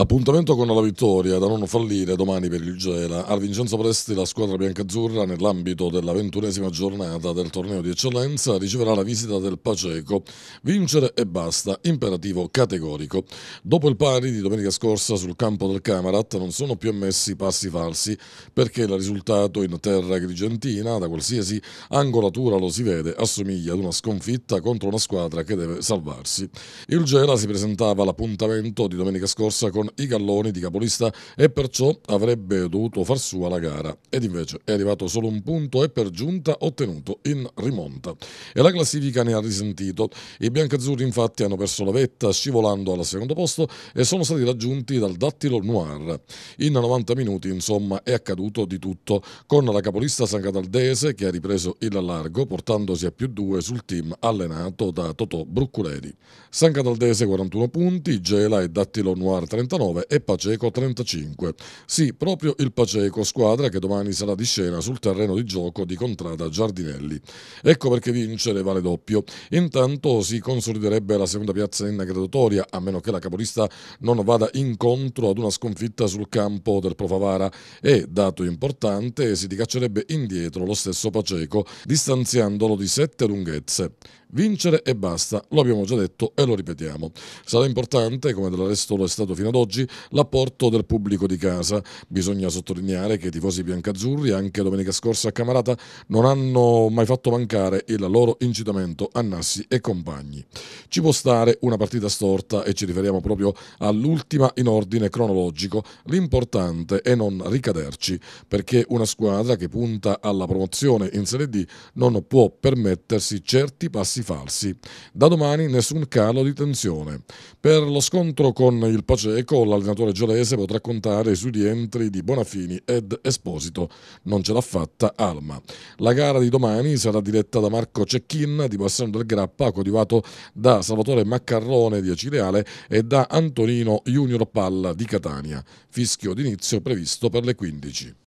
Appuntamento con la vittoria da non fallire domani per il Gela. Al Vincenzo Presti la squadra biancazzurra nell'ambito della ventunesima giornata del torneo di eccellenza riceverà la visita del Paceco. Vincere e basta, imperativo categorico. Dopo il pari di domenica scorsa sul campo del Camarat non sono più ammessi passi falsi perché il risultato in terra grigentina da qualsiasi angolatura lo si vede assomiglia ad una sconfitta contro una squadra che deve salvarsi. Il Gela si presentava all'appuntamento di domenica scorsa con i galloni di capolista e perciò avrebbe dovuto far sua la gara ed invece è arrivato solo un punto e per giunta ottenuto in rimonta. E la classifica ne ha risentito. I biancazzurri infatti hanno perso la vetta scivolando al secondo posto e sono stati raggiunti dal dattilo Noir. In 90 minuti insomma è accaduto di tutto con la capolista San Cataldese che ha ripreso il largo portandosi a più due sul team allenato da Totò Brucculeri. San Cataldese 41 punti, Gela e Dattilo Noir 36 49 e Paceco 35. Sì, proprio il Paceco, squadra che domani sarà di scena sul terreno di gioco di Contrada Giardinelli. Ecco perché vincere vale doppio. Intanto si consoliderebbe la seconda piazza in graduatoria, a meno che la capolista non vada incontro ad una sconfitta sul campo del Profavara e, dato importante, si ricaccerebbe indietro lo stesso Paceco, distanziandolo di sette lunghezze. Vincere e basta, lo abbiamo già detto e lo ripetiamo. Sarà importante, come del resto lo è stato fino ad oggi, l'apporto del pubblico di casa. Bisogna sottolineare che i tifosi biancazzurri, anche domenica scorsa a Camarata, non hanno mai fatto mancare il loro incitamento a Nassi e compagni. Ci può stare una partita storta e ci riferiamo proprio all'ultima in ordine cronologico. L'importante è non ricaderci, perché una squadra che punta alla promozione in Serie D non può permettersi certi passi processi falsi. Da domani nessun calo di tensione. Per lo scontro con il Paceco, l'allenatore giolese potrà contare sui rientri di Bonafini ed Esposito. Non ce l'ha fatta Alma. La gara di domani sarà diretta da Marco Cecchin di Bassano del Grappa, coadiuvato da Salvatore Maccarrone di Acireale e da Antonino Junior Palla di Catania. Fischio d'inizio previsto per le 15.